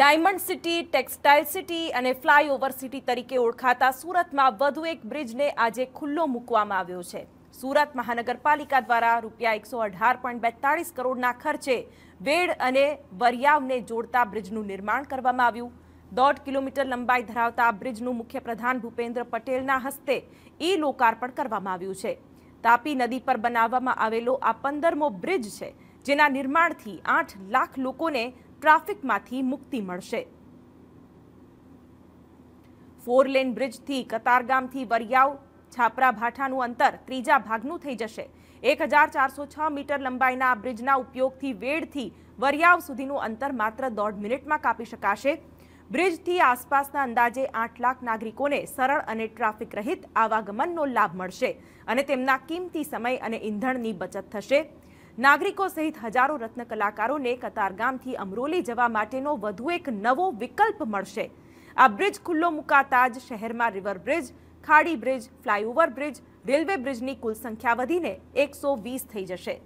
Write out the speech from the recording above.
diamond city textile city અને flyover city તરીકે ઓળખાતા સુરતમાં વધુ એક બ્રિજને આજે ખુલ્લો મૂકવામાં આવ્યો છે સુરત મહાનગરપાલિકા દ્વારા રૂપિયા એકસો અઢાર પોઈન્ટ બેતાળીસ કરોડના ખર્ચે વેડ અને વરિયાવને જોડતા બ્રિજનું નિર્માણ કરવામાં આવ્યું દોઢ કિલોમીટર લંબાઈ ધરાવતા આ બ્રિજનું મુખ્ય પ્રધાન ભૂપેન્દ્ર પટેલના હસ્તે ઈ લોકાર્પણ કરવામાં આવ્યું છે તાપી નદી પર બનાવવામાં આવેલો આ પંદરમો બ્રિજ છે જેના નિર્માણથી આઠ લાખ લોકોને ટ્રાફિકમાંથી મુક્તિ મળશે ફોર લેન બ્રિજથી કતારગામથી વરિયાવ છાપરા ભાઠાનું અંતર ત્રીજા ભાગનું થઈ જશે એક હજાર ચારસો છ મીટર લંબાઈના આ બ્રિજના ઉપયોગથી વેડથી વરિયાવ સુધીનું અંતર માત્ર દોઢ મિનિટમાં કાપી શકાશે બ્રિજથી આસપાસના અંદાજે આઠ લાખ નાગરિકોને સરળ અને ટ્રાફિક રહિત આવાગમનનો લાભ મળશે અને તેમના કિંમતી સમય અને ઇંધણની બચત થશે नागरिकों सहित हजारों रत्न कलाकारों ने कतारगाम थी अमरोली જવા માટેનો વધુ એક નવો વિકલ્પ મળશે આ બ્રિજ ખુલ્લો મુકા તાજ શહેરમાં રિવર બ્રિજ ખાડી bridge flyover bridge railway bridge ની કુલ સંખ્યા વધિને 120 થઈ જશે